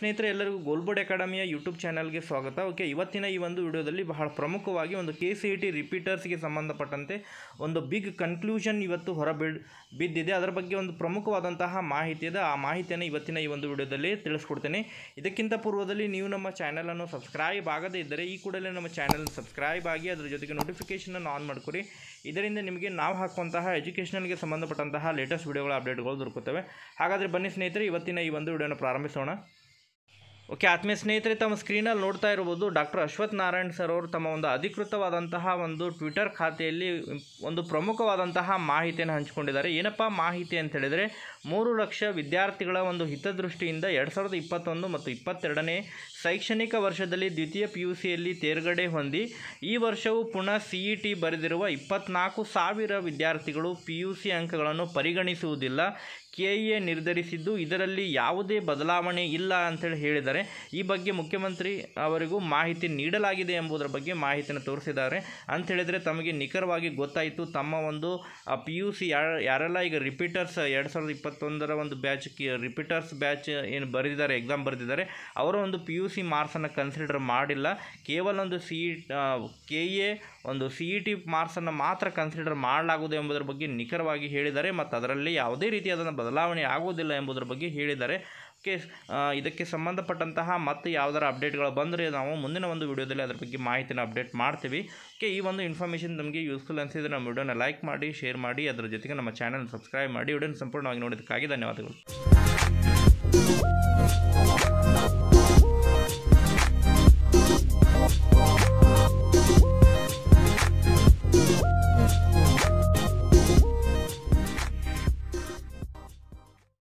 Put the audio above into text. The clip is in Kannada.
ಸ್ನೇಹಿತರೆ ಎಲ್ಲರಿಗೂ ಗೋಲ್ಬೋರ್ಡ್ ಅಕಾಡೆಮಿಯ ಯೂಟ್ಯೂಬ್ ಚಾನಲ್ಗೆ ಸ್ವಾಗತ ಓಕೆ ಇವತ್ತಿನ ಈ ಒಂದು ವಿಡಿಯೋದಲ್ಲಿ ಬಹಳ ಪ್ರಮುಖವಾಗಿ ಒಂದು ಕೆ ಸಿ ಇ ಟಿ ರಿಪೀಟರ್ಸ್ಗೆ ಸಂಬಂಧಪಟ್ಟಂತೆ ಒಂದು ಬಿಗ್ ಕನ್ಕ್ಲೂಷನ್ ಇವತ್ತು ಹೊರಬಿಡ್ ಬಿದ್ದಿದೆ ಅದರ ಬಗ್ಗೆ ಒಂದು ಪ್ರಮುಖವಾದಂತಹ ಮಾಹಿತಿ ಇದೆ ಆ ಮಾಹಿತಿಯನ್ನು ಇವತ್ತಿನ ಈ ಒಂದು ವಿಡಿಯೋದಲ್ಲಿ ತಿಳಿಸ್ಕೊಡ್ತೇನೆ ಇದಕ್ಕಿಂತ ಪೂರ್ವದಲ್ಲಿ ನೀವು ನಮ್ಮ ಚಾನಲನ್ನು ಸಬ್ಸ್ಕ್ರೈಬ್ ಆಗದೇ ಇದ್ದರೆ ಈ ಕೂಡಲೇ ನಮ್ಮ ಚಾನಲ್ ಸಬ್ಸ್ಕ್ರೈಬ್ ಆಗಿ ಅದರ ಜೊತೆಗೆ ನೋಟಿಫಿಕೇಷನನ್ನು ಆನ್ ಮಾಡ್ಕೊರಿ ಇದರಿಂದ ನಿಮಗೆ ನಾವು ಹಾಕುವಂತಹ ಎಜುಕೇಷನಲ್ಗೆ ಸಂಬಂಧಪಟ್ಟಂತಹ ಲೇಟೆಸ್ಟ್ ವಿಡಿಯೋಗಳ ಅಪ್ಡೇಟ್ಗಳು ದೊರಕುತ್ತವೆ ಹಾಗಾದರೆ ಬನ್ನಿ ಸ್ನೇಹಿತರೆ ಇವತ್ತಿನ ಈ ಒಂದು ವಿಡಿಯೋನ ಪ್ರಾರಂಭಿಸೋಣ ಓಕೆ ಆತ್ಮೀಯ ಸ್ನೇಹಿತರೆ ತಮ್ಮ ಸ್ಕ್ರೀನಲ್ಲಿ ನೋಡ್ತಾ ಇರ್ಬೋದು ಡಾಕ್ಟರ್ ಅಶ್ವಥ್ ನಾರಾಯಣ್ ಸರ್ ಅವರು ತಮ್ಮ ಒಂದು ಅಧಿಕೃತವಾದಂತಹ ಒಂದು ಟ್ವಿಟರ್ ಖಾತೆಯಲ್ಲಿ ಒಂದು ಪ್ರಮುಖವಾದಂತಹ ಮಾಹಿತಿಯನ್ನು ಹಂಚಿಕೊಂಡಿದ್ದಾರೆ ಏನಪ್ಪ ಮಾಹಿತಿ ಅಂತ ಹೇಳಿದರೆ ಮೂರು ಲಕ್ಷ ವಿದ್ಯಾರ್ಥಿಗಳ ಒಂದು ಹಿತದೃಷ್ಟಿಯಿಂದ ಎರಡು ಸಾವಿರದ ಇಪ್ಪತ್ತೊಂದು ಮತ್ತು ಇಪ್ಪತ್ತೆರಡನೇ ಶೈಕ್ಷಣಿಕ ವರ್ಷದಲ್ಲಿ ದ್ವಿತೀಯ ಪಿ ಯು ಸಿಯಲ್ಲಿ ತೇರ್ಗಡೆ ಹೊಂದಿ ಈ ವರ್ಷವೂ ಪುನಃ ಸಿ ಇ ಟಿ ಬರೆದಿರುವ ಇಪ್ಪತ್ನಾಲ್ಕು ಸಾವಿರ ವಿದ್ಯಾರ್ಥಿಗಳು ಪಿ ಯು ಸಿ ಅಂಕಗಳನ್ನು ಪರಿಗಣಿಸುವುದಿಲ್ಲ ಕೆಇಎ e ನಿರ್ಧರಿಸಿದ್ದು ಇದರಲ್ಲಿ ಯಾವುದೇ ಬದಲಾವಣೆ ಇಲ್ಲ ಅಂತೇಳಿ ಹೇಳಿದರೆ ಈ ಬಗ್ಗೆ ಮುಖ್ಯಮಂತ್ರಿ ಅವರಿಗೂ ಮಾಹಿತಿ ನೀಡಲಾಗಿದೆ ಎಂಬುದರ ಬಗ್ಗೆ ಮಾಹಿತಿಯನ್ನು ತೋರಿಸಿದ್ದಾರೆ ಅಂತ ಹೇಳಿದರೆ ತಮಗೆ ನಿಖರವಾಗಿ ಗೊತ್ತಾಯಿತು ತಮ್ಮ ಒಂದು ಪಿ ಯು ಸಿ ಯಾರೆಲ್ಲ ಈಗ ರಿಪೀಟರ್ಸ್ ಎರಡು ಸಾವಿರದ ಇಪ್ಪತ್ತೊಂದರ ಒಂದು ಬ್ಯಾಚ್ ರಿಪೀಟರ್ಸ್ ಬ್ಯಾಚ್ ಏನು ಬರೆದಿದ್ದಾರೆ ಎಕ್ಸಾಮ್ ಬರೆದಿದ್ದಾರೆ ಅವರ ಒಂದು ಪಿ ಯು ಸಿ ಮಾರ್ಕ್ಸನ್ನು ಕನ್ಸಿಡರ್ ಮಾಡಿಲ್ಲ ಕೇವಲ ಒಂದು ಸಿ ಕೆ ಎ ಒಂದು ಸಿ ಇ ಟಿ ಮಾರ್ಕ್ಸನ್ನು ಮಾತ್ರ ಕನ್ಸಿಡರ್ ಮಾಡಲಾಗುವುದು ಎಂಬುದರ ಬಗ್ಗೆ ನಿಖರವಾಗಿ ಹೇಳಿದ್ದಾರೆ ಮತ್ತು ಅದರಲ್ಲಿ ಯಾವುದೇ ರೀತಿ ಅದನ್ನು ಬದಲಾವಣೆ ಆಗುವುದಿಲ್ಲ ಎಂಬುದರ ಬಗ್ಗೆ ಹೇಳಿದ್ದಾರೆ ಓಕೆ ಇದಕ್ಕೆ ಸಂಬಂಧಪಟ್ಟಂತಹ ಮತ್ತು ಯಾವುದರ ಅಪ್ಡೇಟ್ಗಳು ಬಂದರೆ ನಾವು ಮುಂದಿನ ಒಂದು ವಿಡಿಯೋದಲ್ಲಿ ಅದರ ಬಗ್ಗೆ ಮಾಹಿತಿನ ಅಪ್ಡೇಟ್ ಮಾಡ್ತೀವಿ ಓಕೆ ಈ ಒಂದು ಇನ್ಫಾರ್ಮೇಷನ್ ನಮಗೆ ಯೂಸ್ಫುಲ್ ಅನಿಸಿದರೆ ನಮ್ಮ ವಿಡಿಯೋನ ಲೈಕ್ ಮಾಡಿ ಶೇರ್ ಮಾಡಿ ಅದರ ಜೊತೆಗೆ ನಮ್ಮ ಚಾನಲ್ ಸಬ್ಸ್ಕ್ರೈಬ್ ಮಾಡಿ ವಿಡಿಯೋನ ಸಂಪೂರ್ಣವಾಗಿ ನೋಡಿದ್ದಕ್ಕಾಗಿ ಧನ್ಯವಾದಗಳು